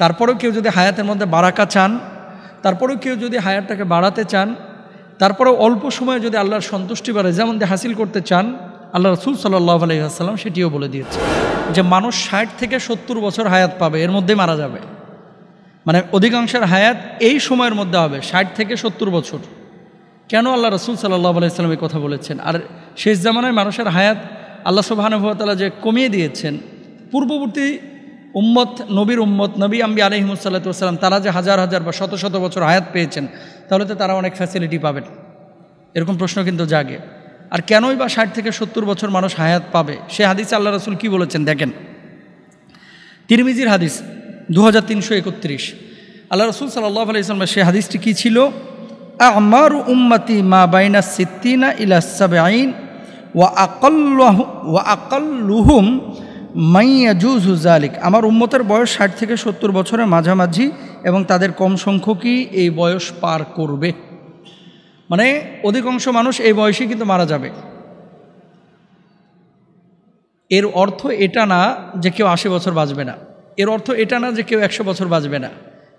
তারপরেও কেউ যদি হায়াতের মধ্যে বারাকা চান তারপরেও কেউ যদি হায়াতটাকে বাড়াতে চান তারপরেও অল্প সময়ে যদি আল্লাহর সন্তুষ্টি বাড়ে যেমন দিয়ে হাসিল করতে চান আল্লাহ রসুল সাল্লাহ আলাইসাল্লাম সেটিও বলে দিয়েছে যে মানুষ ষাট থেকে সত্তর বছর হায়াত পাবে এর মধ্যে মারা যাবে মানে অধিকাংশের হায়াত এই সময়ের মধ্যে হবে ষাট থেকে সত্তর বছর কেন আল্লাহ রসুল সাল্লাহ এই কথা বলেছেন আর শেষ জামানায় মানুষের হায়াত আল্লাহ সুবাহানুভাতালা যে কমিয়ে দিয়েছেন পূর্ববর্তী উম্মত নবীর উম্মত নবী আম্বি আলহিমসাল্লাতাম তারা যে হাজার হাজার বা শত শত বছর হায়াত পেয়েছেন তাহলে তো তারা অনেক ফ্যাসিলিটি পাবেন এরকম প্রশ্ন কিন্তু জাগে আর কেনই বা ষাট থেকে সত্তর বছর মানুষ হায়াত পাবে সে হাদিস আল্লাহ রসুল কি বলেছেন দেখেন তিরমিজির হাদিস দু হাজার তিনশো একত্রিশ আল্লাহ রসুল সাল্লাহ আলাইসলামের সে হাদিসটি কী ছিল আমার উম্মতি মা বাইনা সিদ্দিনা ইলাসাবে আইন ওয়া আকল্লাহ ওয়া আকল্লুহুম মাইয়াজুজ আলিক আমার উম্মতের বয়স ষাট থেকে সত্তর বছরের মাঝামাঝি এবং তাদের কম সংখ্যকই এই বয়স পার করবে মানে অধিকাংশ মানুষ এই বয়সে কিন্তু মারা যাবে এর অর্থ এটা না যে কেউ আশি বছর বাঁচবে না এর অর্থ এটা না যে কেউ একশো বছর বাঁচবে না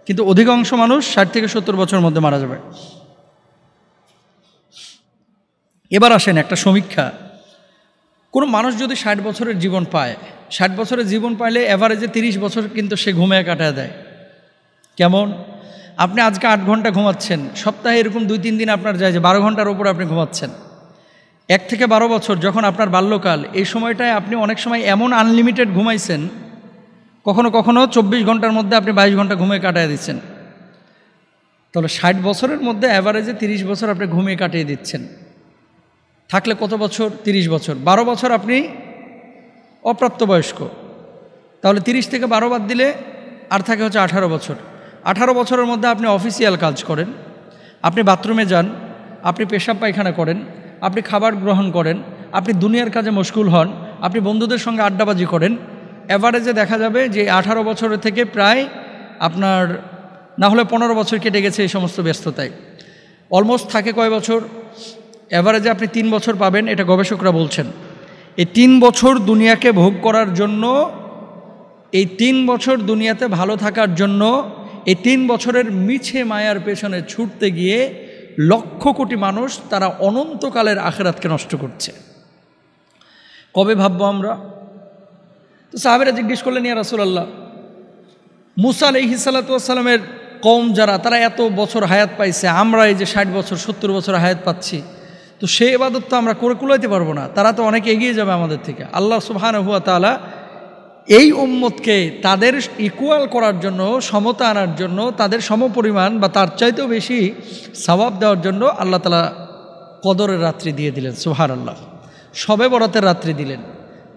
কিন্তু অধিকাংশ মানুষ ষাট থেকে সত্তর বছরের মধ্যে মারা যাবে এবার আসেন একটা সমীক্ষা কোনো মানুষ যদি ষাট বছরের জীবন পায় ষাট বছরের জীবন পাইলে অ্যাভারেজে তিরিশ বছর কিন্তু সে ঘুমিয়ে কাটা দেয় কেমন আপনি আজকে আট ঘন্টা ঘুমাচ্ছেন সপ্তাহে এরকম দুই তিন দিন আপনার যায় যে বারো ঘন্টার ওপরে আপনি ঘুমাচ্ছেন এক থেকে বারো বছর যখন আপনার বাল্যকাল এই সময়টায় আপনি অনেক সময় এমন আনলিমিটেড ঘুমাইছেন কখনো কখনো চব্বিশ ঘন্টার মধ্যে আপনি বাইশ ঘন্টা ঘুমিয়ে কাটায় দিচ্ছেন তাহলে ষাট বছরের মধ্যে অ্যাভারেজে তিরিশ বছর আপনি ঘুমিয়ে কাটিয়ে দিচ্ছেন থাকলে কত বছর ৩০ বছর ১২ বছর আপনি অপ্রাপ্তবয়স্ক তাহলে ৩০ থেকে বারো বাদ দিলে আর থাকে হচ্ছে আঠারো বছর আঠারো বছরের মধ্যে আপনি অফিসিয়াল কাজ করেন আপনি বাথরুমে যান আপনি পেশাব পায়খানা করেন আপনি খাবার গ্রহণ করেন আপনি দুনিয়ার কাজে মশগুল হন আপনি বন্ধুদের সঙ্গে আড্ডাবাজি করেন অ্যাভারেজে দেখা যাবে যে আঠারো বছরের থেকে প্রায় আপনার না হলে পনেরো বছর কেটে গেছে এই সমস্ত ব্যস্ততায় অলমোস্ট থাকে কয় বছর অ্যাভারেজে আপনি তিন বছর পাবেন এটা গবেষকরা বলছেন এই তিন বছর দুনিয়াকে ভোগ করার জন্য এই তিন বছর দুনিয়াতে ভালো থাকার জন্য এই তিন বছরের মিছে মায়ার পেছনে ছুটতে গিয়ে লক্ষ কোটি মানুষ তারা অনন্তকালের আখেরাতকে নষ্ট করছে কবে ভাববো আমরা তো সাহেবেরা জিজ্ঞেস করলেন ইয়া রাসুলাল্লাহ মুসাল আলহি সাল্লাতামের কম যারা তারা এত বছর হায়াত পাইছে আমরা এই যে ষাট বছর সত্তর বছর হায়াত পাচ্ছি তো সেই এবাদত তো আমরা করে কুলাইতে পারবো না তারা তো অনেকে এগিয়ে যাবে আমাদের থেকে আল্লাহ সুহান হুয়া তালা এই উম্মতকে তাদের ইকুয়াল করার জন্য সমতা আনার জন্য তাদের সমপরিমাণ বা তার চাইতেও বেশি স্বভাব দেওয়ার জন্য আল্লাহ তালা কদরের রাত্রি দিয়ে দিলেন সুহান আল্লাহ সবে বরাতের রাত্রি দিলেন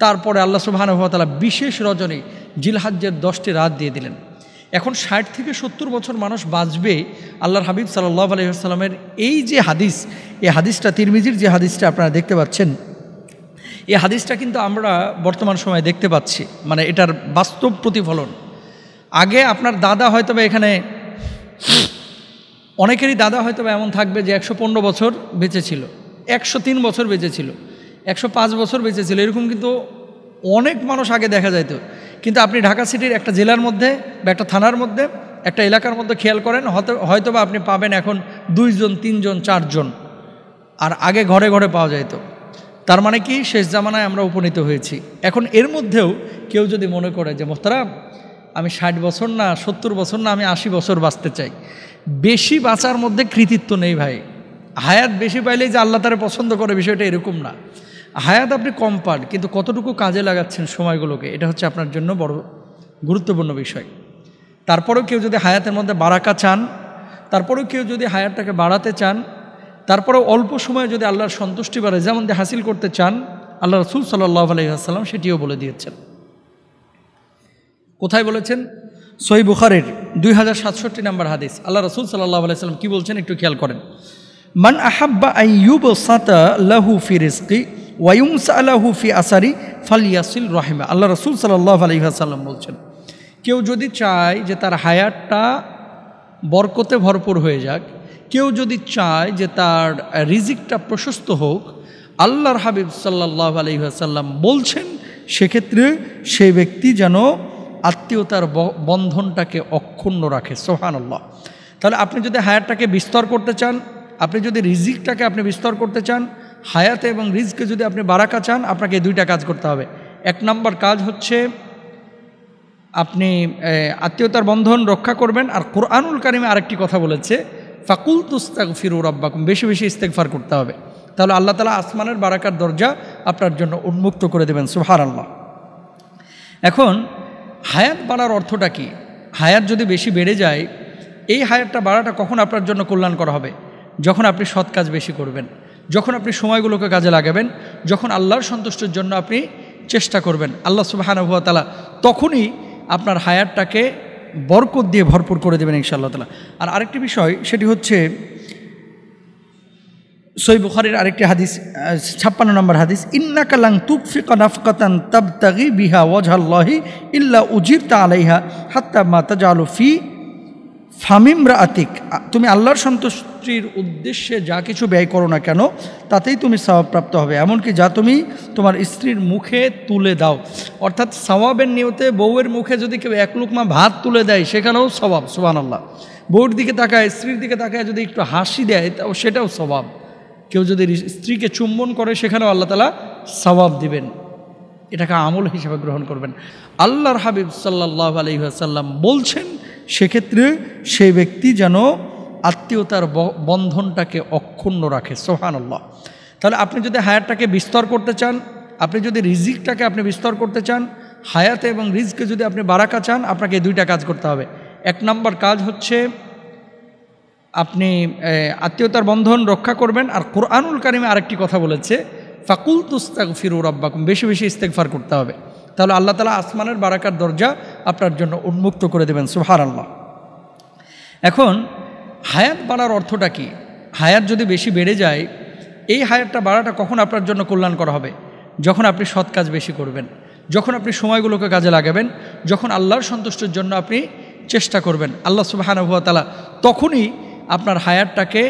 তারপরে আল্লাহ সুবাহান তালা বিশেষ রজনী জিলহাজ্যের দশটি রাত দিয়ে দিলেন এখন ষাট থেকে সত্তর বছর মানুষ বাঁচবে আল্লাহর হাবিব সাল্লাহ আলহিহাস্লামের এই যে হাদিস এই হাদিসটা তিরমিজির যে হাদিসটা আপনারা দেখতে পাচ্ছেন এই হাদিসটা কিন্তু আমরা বর্তমান সময়ে দেখতে পাচ্ছি মানে এটার বাস্তব প্রতিফলন আগে আপনার দাদা হয়তো এখানে অনেকেরই দাদা হয়তো এমন থাকবে যে একশো পনেরো বছর বেঁচে ছিল একশো তিন বছর বেঁচে ছিল একশো পাঁচ বছর বেঁচে ছিল এরকম কিন্তু অনেক মানুষ আগে দেখা যাইতো কিন্তু আপনি ঢাকা সিটির একটা জেলার মধ্যে বা একটা থানার মধ্যে একটা এলাকার মধ্যে খেয়াল করেন হয়তো বা আপনি পাবেন এখন দুইজন তিনজন চারজন আর আগে ঘরে ঘরে পাওয়া যায় তার মানে কি শেষ জামানায় আমরা উপনীত হয়েছি এখন এর মধ্যেও কেউ যদি মনে করে যে মোহতারাম আমি ষাট বছর না সত্তর বছর না আমি আশি বছর বাঁচতে চাই বেশি বাঁচার মধ্যে কৃতিত্ব নেই ভাই হায়াত বেশি পাইলেই যে আল্লাহ তারা পছন্দ করে বিষয়টা এরকম না হায়াত আপনি কম পান কিন্তু কতটুকু কাজে লাগাচ্ছেন সময়গুলোকে এটা হচ্ছে আপনার জন্য বড় গুরুত্বপূর্ণ বিষয় তারপরেও কেউ যদি হায়াতের মধ্যে বাড়াকা চান তারপরেও কেউ যদি হায়াতটাকে বাড়াতে চান তারপরেও অল্প সময়ে যদি আল্লাহর সন্তুষ্টি বাড়ে যেমন দিয়ে হাসিল করতে চান আল্লাহ রসুল সাল্লাহ আলহিহাসাল্লাম সেটিও বলে দিয়েছেন কোথায় বলেছেন সই বুখারের দুই হাজার সাতষট্টি নম্বর হাদিস আল্লাহ রসুল সাল্লাহ আলাইসাল্লাম কী বলছেন একটু খেয়াল করেন মান আহাব্বা আইয়ুব সাতা লাহু ফিরিস্কি ওয়ায়ুমস আল্লাহু ফি আসারি ফালিয়াসিল রহিমা আল্লাহ রসুল সাল্লাহ আসাল্লাম বলছেন কেউ যদি চায় যে তার হায়ারটা বরকতে ভরপুর হয়ে যাক কেউ যদি চায় যে তার রিজিকটা প্রশস্ত হোক আল্লাহর হাবিব সাল্লাহ আসাল্লাম বলছেন সেক্ষেত্রে সেই ব্যক্তি যেন আত্মীয়তার বন্ধনটাকে অক্ষুণ্ণ রাখে সোহানুল্লাহ তাহলে আপনি যদি হায়ারটাকে বিস্তর করতে চান আপনি যদি রিজিকটাকে আপনি বিস্তর করতে চান হায়াতে এবং রিজকে যদি আপনি বারাকা চান আপনাকে দুইটা কাজ করতে হবে এক নম্বর কাজ হচ্ছে আপনি আত্মীয়তার বন্ধন রক্ষা করবেন আর কোরআনুল কারিমে আরেকটি কথা বলেছে ফাকুল তুস্তাক ফিরু রব্বাকুম বেশি বেশি ইস্তেকফার করতে হবে তাহলে আল্লাহ তালা আসমানের বারাকার দরজা আপনার জন্য উন্মুক্ত করে দেবেন সুহার আল্লাহ এখন হায়াত বাড়ার অর্থটা কি হায়াত যদি বেশি বেড়ে যায় এই হায়াতটা বাড়াটা কখন আপনার জন্য কল্যাণ করা হবে যখন আপনি সৎ কাজ বেশি করবেন যখন আপনি সময়গুলোকে কাজে লাগাবেন যখন আল্লাহর সন্তুষ্টির জন্য আপনি চেষ্টা করবেন আল্লাহ সুবাহানুয়া তালা তখনই আপনার হায়ারটাকে বরকত দিয়ে ভরপুর করে দেবেন ইনশাআল্লাহ তালা আর আরেকটি বিষয় সেটি হচ্ছে সই বুখারির আরেকটি হাদিস ছাপ্পান্ন নম্বর হাদিস ইন্না কালাং তুকফিকা তাবতাগি বিহা ওয়াজহাল্লাহি ইল্লা উজির তা আলাইহা হাত্তা মাতা জালু ফি ফামিমরা আতিক তুমি আল্লাহর সন্তুষ্টির উদ্দেশ্যে যা কিছু ব্যয় করো না কেন তাতেই তুমি স্বভাবপ্রাপ্ত হবে এমনকি যা তুমি তোমার স্ত্রীর মুখে তুলে দাও অর্থাৎ স্বভাবের নিয়তে বউয়ের মুখে যদি কেউ এক লুকমা ভাত তুলে দেয় সেখানেও স্বভাব সোহান আল্লাহ বউর দিকে তাকায় স্ত্রীর দিকে তাকায় যদি একটু হাসি দেয় তাও সেটাও স্বভাব কেউ যদি স্ত্রীকে চুম্বন করে সেখানেও আল্লাহ তালা স্বভাব দিবেন এটাকে আমল হিসেবে গ্রহণ করবেন আল্লাহর হাবিব সাল্লাহ আলহিহাসাল্লাম বলছেন সেক্ষেত্রে সেই ব্যক্তি যেন আত্মীয়তার বন্ধনটাকে অক্ষুণ্ণ রাখে সোহানুল্লাহ তাহলে আপনি যদি হায়ারটাকে বিস্তর করতে চান আপনি যদি রিজিকটাকে আপনি বিস্তর করতে চান হায়াতে এবং রিজকে যদি আপনি বারাকা চান আপনাকে দুইটা কাজ করতে হবে এক নম্বর কাজ হচ্ছে আপনি আত্মীয়তার বন্ধন রক্ষা করবেন আর কোরআনুল কারিমে আরেকটি কথা বলেছে ফাকুল তুস্তাক ফিরু রব্বাকুম বেশি বেশি ইস্তেকফার করতে হবে তাহলে আল্লাহ তালা আসমানের বারাকার দরজা আপনার জন্য উন্মুক্ত করে দেবেন সুহার আল্লাহ এখন হায়াত বাড়ার অর্থটা কি হায়াত যদি বেশি বেড়ে যায় এই হায়াতটা বাড়াটা কখন আপনার জন্য কল্যাণ করা হবে যখন আপনি সৎ কাজ বেশি করবেন যখন আপনি সময়গুলোকে কাজে লাগাবেন যখন আল্লাহর সন্তুষ্টির জন্য আপনি চেষ্টা করবেন আল্লাহ সুবাহানুয়া তালা তখনই আপনার হায়ারটাকে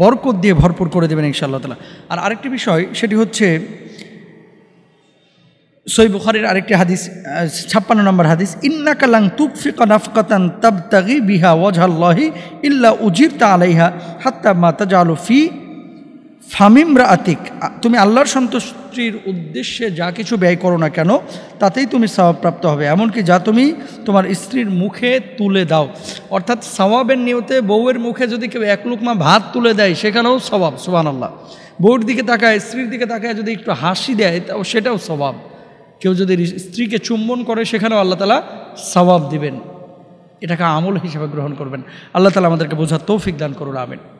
বরকত দিয়ে ভরপুর করে দেবেন ইনশাআল্লাহ তালা আর আরেকটি বিষয় সেটি হচ্ছে সই বুখারের আরেকটি হাদিস ছাপ্পান্ন নম্বর হাদিস ইন্না কালাং তুকফি তব তগি বিহা ওয়াজহাল্লাহি ইল্লা উজির তা আলাইহা হাত্তা মাতা জালু ফি ফামিমরা আতিক তুমি আল্লাহর সন্তুষ্টির উদ্দেশ্যে যা কিছু ব্যয় করো না কেন তাতেই তুমি স্বভাবপ্রাপ্ত হবে এমনকি যা তুমি তোমার স্ত্রীর মুখে তুলে দাও অর্থাৎ স্বভাবের নিয়তে বউয়ের মুখে যদি কেউ এক লুকমা ভাত তুলে দেয় সেখানেও স্বভাব সুবান আল্লাহ বউর দিকে তাকায় স্ত্রীর দিকে তাকায় যদি একটু হাসি দেয় তাও সেটাও স্বভাব কেউ যদি স্ত্রীকে চুম্বন করে সেখানেও আল্লাহ তালা সবাব দিবেন এটাকে আমল হিসেবে গ্রহণ করবেন আল্লাহ তালা আমাদেরকে বোঝার তৌফিক দান করুন আমেন